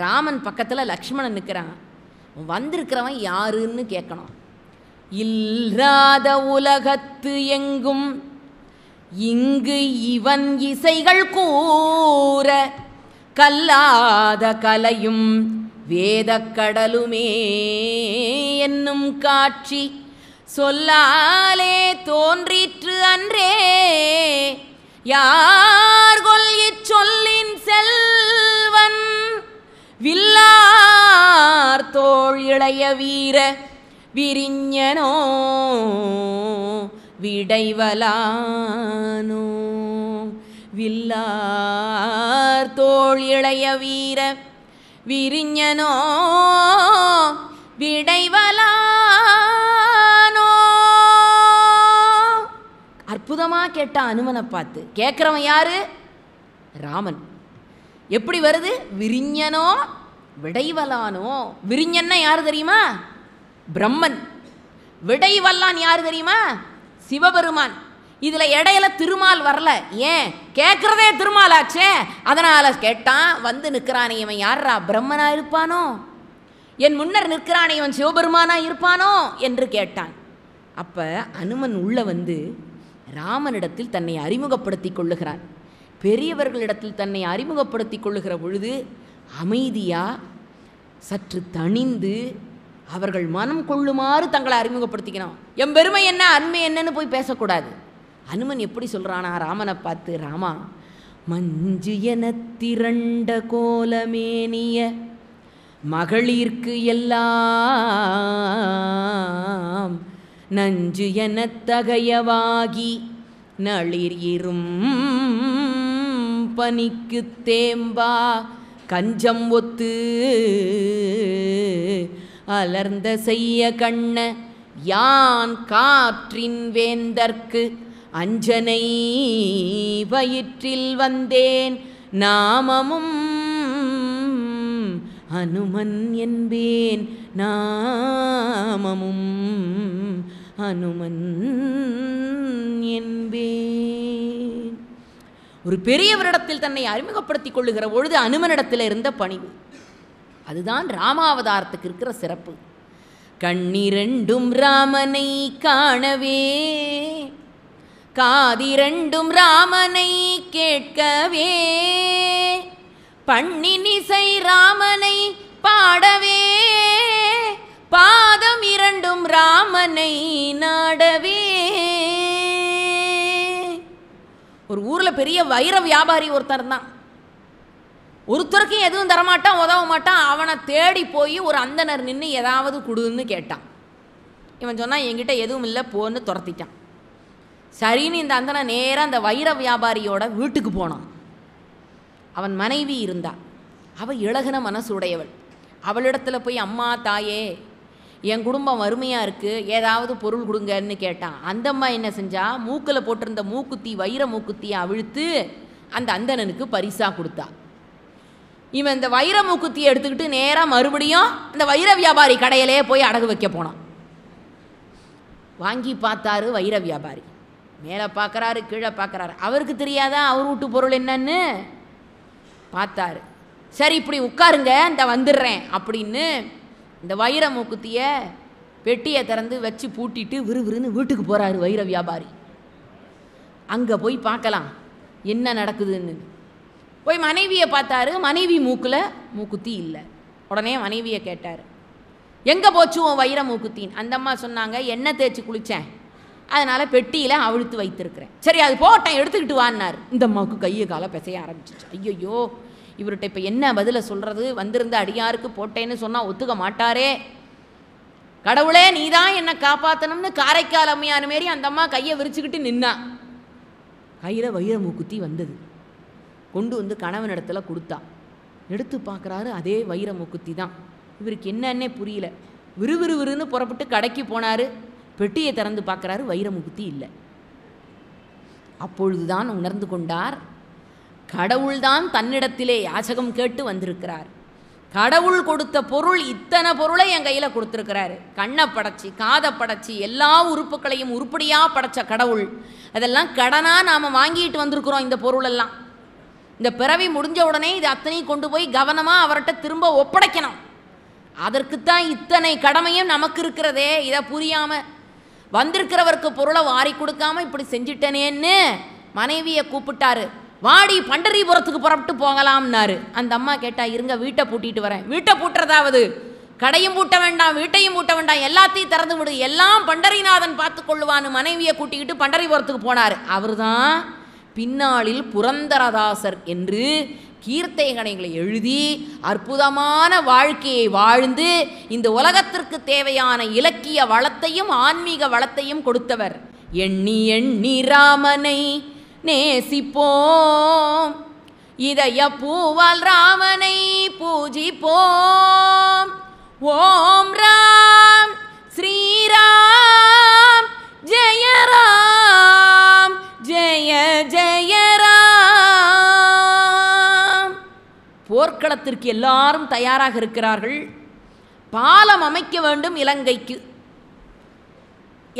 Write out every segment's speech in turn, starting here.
ராமன் பக்கத்தில் லக்ஷ்மணன் நிற்கிறான் வந்திருக்கிறவன் யாருன்னு கேட்கணும் இல்லாத உலகத்து எங்கும் இங்கு இவன் இசைகள் கூற கல்லாத கலையும் வேதக்கடலுமே என்னும் காட்சி சொல்லாலே தோன்றிற்று அன்றே யார் வில்லார் தோல் இளைய வீர விரிஞனோ விடைவலானோ வில்லார் தோல் இளைய வீர விரிஞனோ விடைவலானோ அற்புதமாக கேட்டான் அனுமனை பார்த்து கேட்குறவன் யாரு ராமன் எப்படி வருது விரிஞனோ விடைவலானோ விரிஞன்னா யார் தெரியுமா பிரம்மன் விடைவல்லான் யார் தெரியுமா சிவபெருமான் இதில் இடையில திருமால் வரல ஏன் கேட்குறதே திருமால் ஆச்சே அதனால் கேட்டான் வந்து நிற்கிறானே இவன் யாரா பிரம்மனா இருப்பானோ என் முன்னர் நிற்கிறானே இவன் சிவபெருமானா இருப்பானோ என்று கேட்டான் அப்போ அனுமன் உள்ள வந்து ராமனிடத்தில் தன்னை அறிமுகப்படுத்தி கொள்ளுகிறான் பெரியவர்களிடத்தில் தன்னை அறிமுகப்படுத்தி கொள்ளுகிற பொழுது அமைதியாக சற்று தணிந்து அவர்கள் மனம் கொள்ளுமாறு தங்களை அறிமுகப்படுத்திக்கணும் என் பெருமை என்ன அண்மை என்னன்னு போய் பேசக்கூடாது அனுமன் எப்படி சொல்கிறானா ராமனை பார்த்து ராமா மஞ்சு என திரண்ட கோலமேனிய மகளிர்க்கு எல்லாம் நஞ்சு என தகையவாகி நளிர் இரும் பனிக்கு தேம்பா கஞ்சம் ஒத்து அலர்ந்த செய்ய கண்ண யான் காற்றின் வேந்தற்கு அஞ்சனை வயிற்றில் வந்தேன் நாமமும் அனுமன் என்பேன் நாமமும் அனுமன் என்பேன் ஒரு பெரியவரிடத்தில் தன்னை அறிமுகப்படுத்திக் கொள்ளுகிற பொழுது அனுமனிடத்தில் இருந்த பணிவு அதுதான் ராமாவதாரத்துக்கு இருக்கிற சிறப்பு கண்ணிரண்டும் ராமனை காணவே காதிரண்டும் ராமனை கேட்கவே பண்ணினிசை ராமனை பாடவே பாதம் இரண்டும் ராமனை நாடவே ஒரு ஊரில் பெரிய வைர வியாபாரி ஒருத்தர் தான் ஒருத்தருக்கும் எதுவும் தரமாட்டான் உதவ மாட்டான் அவனை தேடி போய் ஒரு அந்தனர் நின்று ஏதாவது கொடுன்னு கேட்டான் இவன் சொன்னால் என்கிட்ட எதுவும் இல்லை போன்னு துரத்திட்டான் சரின்னு இந்த அந்தனை நேராக அந்த வைர வியாபாரியோட வீட்டுக்கு போனான் அவன் மனைவி இருந்தா அவள் இழகுன மனசு உடையவள் அவளிடத்தில் போய் அம்மா தாயே என் குடும்பம் வறுமையாக இருக்குது ஏதாவது பொருள் கொடுங்கன்னு கேட்டான் அந்த அம்மா என்ன செஞ்சா மூக்கில் போட்டிருந்த மூக்குத்தி வைர மூக்குத்தியை அவிழ்த்து அந்த அந்தணனுக்கு பரிசாக கொடுத்தா இவன் இந்த வைர மூக்குத்தியை எடுத்துக்கிட்டு நேராக மறுபடியும் அந்த வைர வியாபாரி கடையிலே போய் அடகு வைக்க போனான் வாங்கி பார்த்தாரு வைர வியாபாரி மேலே பார்க்குறாரு கீழே பார்க்குறாரு அவருக்கு தெரியாதா அவர் வீட்டு பொருள் என்னன்னு பார்த்தாரு சரி இப்படி உட்காருங்க இந்த வந்துடுறேன் அப்படின்னு இந்த வைர மூக்குத்தியை பெட்டியை திறந்து வச்சு பூட்டிட்டு விறுவிறுன்னு வீட்டுக்கு போகிறாரு வைர வியாபாரி அங்கே போய் பார்க்கலாம் என்ன நடக்குதுன்னு போய் மனைவியை பார்த்தாரு மனைவி மூக்கில் மூக்குத்தி இல்லை உடனே மனைவியை கேட்டார் எங்கே போச்சு உன் வைர மூக்குத்தின் அந்தம்மா சொன்னாங்க எண்ணெய் தேய்ச்சி குளித்தேன் அதனால் பெட்டியில் அவிழ்த்து வைத்திருக்கிறேன் சரி அது போட்டேன் எடுத்துக்கிட்டு வான்னார் இந்த அம்மாவுக்கு கையை காலை பிசைய ஆரம்பிச்சிச்சு ஐயோ இவர்கிட்ட இப்போ என்ன பதிலை சொல்கிறது வந்திருந்த அடியாருக்கு போட்டேன்னு சொன்னால் ஒத்துக்க மாட்டாரே கடவுளே நீ தான் என்னை காப்பாற்றணும்னு காரைக்கால் அம்மையார் மாரி அந்த அம்மா கையை விரிச்சுக்கிட்டு நின்னான் கையில் வைர மூக்குத்தி வந்தது கொண்டு வந்து கணவன் இடத்துல கொடுத்தா எடுத்து பார்க்குறாரு அதே வைர மூக்குத்தி தான் இவருக்கு என்னன்னே புரியல விறுவிறுவிறுன்னு புறப்பட்டு கடைக்கு போனார் பெட்டியை திறந்து பார்க்குறாரு வைரமுகுத்தி மூக்குத்தி இல்லை அப்பொழுதுதான் உணர்ந்து கொண்டார் கடவுள்தான் தன்னிடத்திலே யாசகம் கேட்டு வந்திருக்கிறார் கடவுள் கொடுத்த பொருள் இத்தனை பொருளை என் கையில் கொடுத்துருக்கிறாரு கண்ணை படைச்சி காதை படைச்சி எல்லா உறுப்புகளையும் உருப்படியாக படைச்ச கடவுள் அதெல்லாம் கடனாக நாம் வாங்கிட்டு வந்திருக்கிறோம் இந்த பொருளெல்லாம் இந்த பிறவி முடிஞ்ச உடனே இது அத்தனையும் கொண்டு போய் கவனமாக அவர்கிட்ட திரும்ப ஒப்படைக்கணும் அதற்குத்தான் இத்தனை கடமையும் நமக்கு இருக்கிறதே இதை புரியாமல் வந்திருக்கிறவருக்கு பொருளை வாரி கொடுக்காம இப்படி செஞ்சிட்டனேன்னு மனைவியை கூப்பிட்டாரு வாடி பண்டரிபுரத்துக்கு புறப்பட்டு போகலாம்னாரு அந்த அம்மா கேட்டா இருங்க வீட்டை பூட்டிட்டு வரேன் வீட்டை பூட்டுறதாவது கடையும் பூட்ட வேண்டாம் வீட்டையும் பூட்ட வேண்டாம் எல்லாத்தையும் திறந்து விடு எல்லாம் பண்டரிநாதன் பார்த்து கொள்ளுவான் மனைவியை கூட்டிக்கிட்டு பண்டரிபுரத்துக்கு போனார் அவர் தான் பின்னாளில் புரந்தரதாசர் என்று கீர்த்தைகணைகளை எழுதி அற்புதமான வாழ்க்கையை வாழ்ந்து இந்த உலகத்திற்கு தேவையான இலக்கிய வளத்தையும் ஆன்மீக வளத்தையும் கொடுத்தவர் எண்ணி எண்ணி ராமனை நேசிப்போம் இதய பூவால் ராமனை பூஜிப்போம் ஓம் ராம் ஸ்ரீராம் ஜெய ராம் ஜெய ஜெய ராம் போர்க்களத்திற்கு எல்லாரும் தயாராக இருக்கிறார்கள் பாலம் அமைக்க வேண்டும் இலங்கைக்கு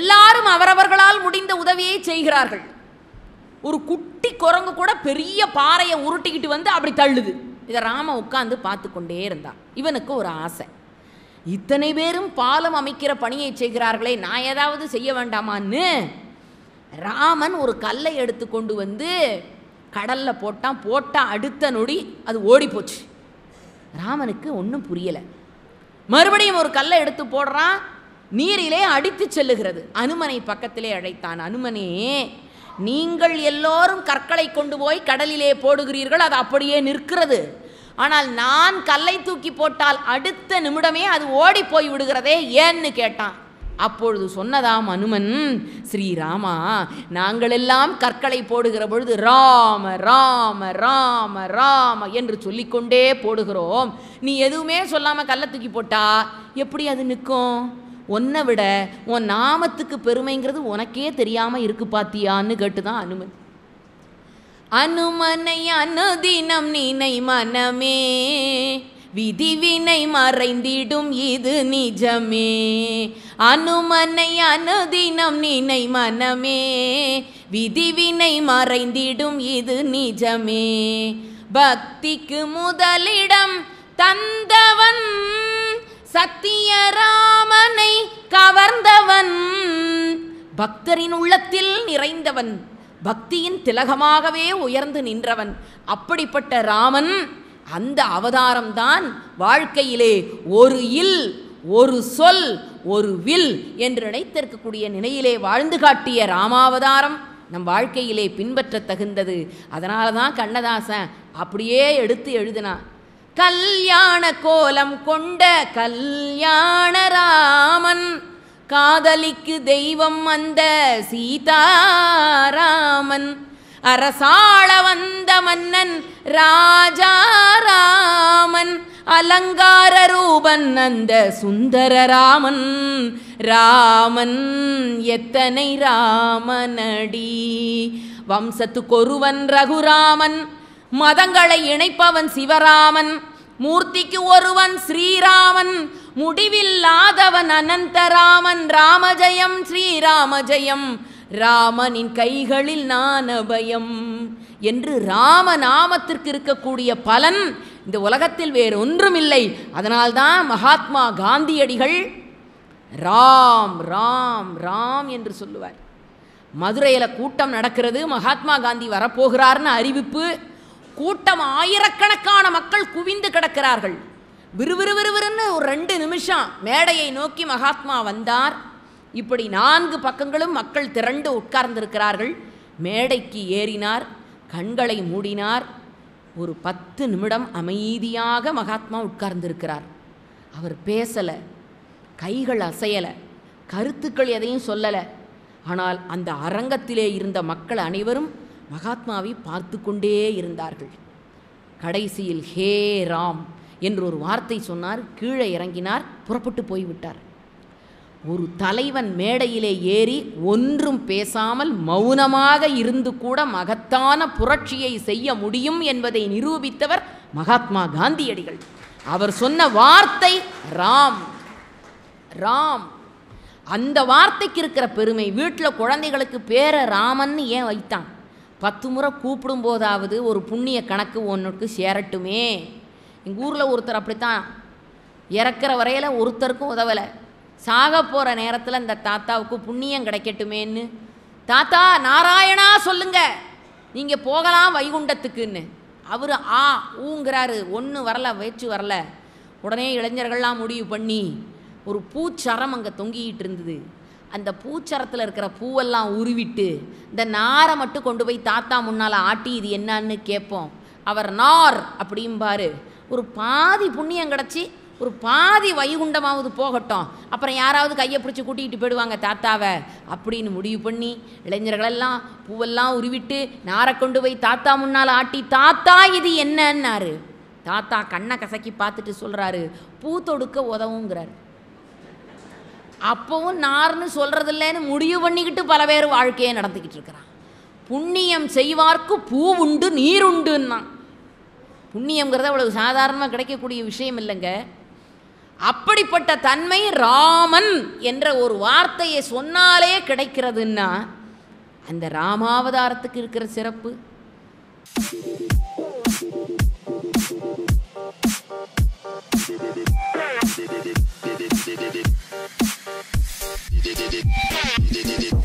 எல்லாரும் அவரவர்களால் முடிந்த உதவியை செய்கிறார்கள் ஒரு குட்டி குரங்கு கூட பெரிய பாறையை உருட்டிக்கிட்டு வந்து அப்படி தள்ளுது இதை ராம உட்காந்து பார்த்து கொண்டே இருந்தான் இவனுக்கு ஒரு ஆசை இத்தனை பேரும் பாலம் அமைக்கிற பணியை செய்கிறார்களே நான் ஏதாவது செய்ய வேண்டாமான்னு ராமன் ஒரு கல்லை எடுத்து கொண்டு வந்து கடலில் போட்டான் போட்டால் அடுத்த நொடி அது ஓடி போச்சு ராமனுக்கு ஒன்றும் புரியலை மறுபடியும் ஒரு கல்லை எடுத்து போடுறான் நீரிலே அடித்து செல்லுகிறது அனுமனை பக்கத்திலே அழைத்தான் அனுமனே நீங்கள் எல்லோரும் கற்களை கொண்டு போய் கடலிலே போடுகிறீர்கள் அது அப்படியே நிற்கிறது ஆனால் நான் கல்லை தூக்கி போட்டால் அடுத்த நிமிடமே அது ஓடி போய் விடுகிறதே ஏன்னு கேட்டான் அப்பொழுது சொன்னதாம் அனுமன் ஸ்ரீராமா நாங்களெல்லாம் கற்களை போடுகிற பொழுது ராம ராம ராம ராம என்று சொல்லிக்கொண்டே போடுகிறோம் நீ எதுவுமே சொல்லாமல் கல்லை தூக்கி போட்டா எப்படி அது நிற்கும் உன்னை விட உன் நாமத்துக்கு பெருமைங்கிறது உனக்கே தெரியாமல் இருக்கு பாத்தியான்னு கேட்டு தான் அனுமன் அனுமனை அனுதினம் நீனை மனமே விதிவினை மறைந்திடும் இது நிஜமே அனுமனை அனுதினம் நீனை மனமே விதிவினை மறைந்திடும் இது நிஜமே பக்திக்கு முதலிடம் தந்த சத்தியராமனை கவர்ந்தவன் பக்தரின் உள்ளத்தில் நிறைந்தவன் பக்தியின் திலகமாகவே உயர்ந்து நின்றவன் அப்படிப்பட்ட ராமன் அந்த அவதாரம்தான் வாழ்க்கையிலே ஒரு இல் ஒரு சொல் ஒரு வில் என்று நினைத்திருக்கக்கூடிய நிலையிலே வாழ்ந்து காட்டிய ராமாவதாரம் நம் வாழ்க்கையிலே பின்பற்ற தகுந்தது அதனால தான் கண்ணதாசன் அப்படியே எடுத்து எழுதினான் கல்யாண கோலம் கொண்ட கல்யாண ராமன் காதலிக்கு தெய்வம் வந்த சீதாராமன் அரசாள வந்த மன்னன் ராஜாராமன் அலங்கார ரூபன் அந்த சுந்தரராமன் ராமன் எத்தனை ராமனடி வம்சத்துக்கொருவன் ரகுராமன் மதங்களை இணைப்பவன் சிவராமன் மூர்த்திக்கு ஒருவன் ஸ்ரீராமன் முடிவில்லாதவன் அனந்தராமன் ராமஜயம் ஸ்ரீராமஜயம் ராமனின் கைகளில் நான் அபயம் என்று ராம நாமத்திற்கு இருக்கக்கூடிய பலன் இந்த உலகத்தில் வேறு இல்லை அதனால்தான் மகாத்மா காந்தியடிகள் ராம் ராம் ராம் என்று சொல்லுவார் மதுரையில் கூட்டம் நடக்கிறது மகாத்மா காந்தி வரப்போகிறார்னு அறிவிப்பு கூட்டம் ஆயிரக்கணக்கான மக்கள் குவிந்து கிடக்கிறார்கள் விறுவிறுவிறுவிறுன்னு ஒரு ரெண்டு நிமிஷம் மேடையை நோக்கி மகாத்மா வந்தார் இப்படி நான்கு பக்கங்களும் மக்கள் திரண்டு உட்கார்ந்திருக்கிறார்கள் மேடைக்கு ஏறினார் கண்களை மூடினார் ஒரு பத்து நிமிடம் அமைதியாக மகாத்மா உட்கார்ந்திருக்கிறார் அவர் பேசலை கைகள் அசையலை கருத்துக்கள் எதையும் சொல்லலை ஆனால் அந்த அரங்கத்திலே இருந்த மக்கள் அனைவரும் மகாத்மாவை பார்த்து கொண்டே இருந்தார்கள் கடைசியில் ஹே ராம் என்று ஒரு வார்த்தை சொன்னார் கீழே இறங்கினார் புறப்பட்டு போய்விட்டார் ஒரு தலைவன் மேடையிலே ஏறி ஒன்றும் பேசாமல் மௌனமாக இருந்து கூட மகத்தான புரட்சியை செய்ய முடியும் என்பதை நிரூபித்தவர் மகாத்மா காந்தியடிகள் அவர் சொன்ன வார்த்தை ராம் ராம் அந்த வார்த்தைக்கு இருக்கிற பெருமை வீட்டில் குழந்தைகளுக்கு பேர ராமன்னு ஏன் வைத்தான் பத்து முறை கூப்பிடும் போதாவது ஒரு புண்ணிய கணக்கு ஒன்றுக்கு சேரட்டுமே எங்கள் ஊரில் ஒருத்தர் அப்படித்தான் இறக்குற வரையில் ஒருத்தருக்கும் உதவலை சாக போகிற நேரத்தில் இந்த தாத்தாவுக்கு புண்ணியம் கிடைக்கட்டுமேன்னு தாத்தா நாராயணா சொல்லுங்க நீங்கள் போகலாம் வைகுண்டத்துக்குன்னு அவர் ஆ ஊங்கிறாரு ஒன்று வரல வயிற்று வரல உடனே இளைஞர்கள்லாம் முடிவு பண்ணி ஒரு பூச்சரம் அங்கே தொங்கிக்கிட்டு இருந்தது அந்த பூச்சரத்தில் இருக்கிற பூவெல்லாம் உருவிட்டு இந்த நாரை மட்டும் கொண்டு போய் தாத்தா முன்னால் ஆட்டி இது என்னான்னு கேட்போம் அவர் நார் அப்படிம்பாரு ஒரு பாதி புண்ணியம் கிடச்சி ஒரு பாதி வைகுண்டமாவது போகட்டும் அப்புறம் யாராவது கையை பிடிச்சி கூட்டிகிட்டு போயிடுவாங்க தாத்தாவை அப்படின்னு முடிவு பண்ணி இளைஞர்களெல்லாம் பூவெல்லாம் உருவிட்டு நாரை கொண்டு போய் தாத்தா முன்னால் ஆட்டி தாத்தா இது என்னன்னாரு தாத்தா கண்ணை கசக்கி பார்த்துட்டு சொல்கிறாரு பூ தொடுக்க உதவுங்கிறாரு அப்பவும் நார்னு இல்லைன்னு முடிவு பண்ணிக்கிட்டு பல பேர் வாழ்க்கையை நடந்துக்கிட்டு இருக்கிறான் புண்ணியம் செய்வார்க்கு பூ உண்டு நீர் உண்டுன்னா புண்ணியங்கிறது அவ்வளவு சாதாரணமாக கிடைக்கக்கூடிய விஷயம் இல்லைங்க அப்படிப்பட்ட தன்மை ராமன் என்ற ஒரு வார்த்தையை சொன்னாலே கிடைக்கிறதுன்னா அந்த ராமாவதாரத்துக்கு இருக்கிற சிறப்பு Did it, did it, did it, did it, did it.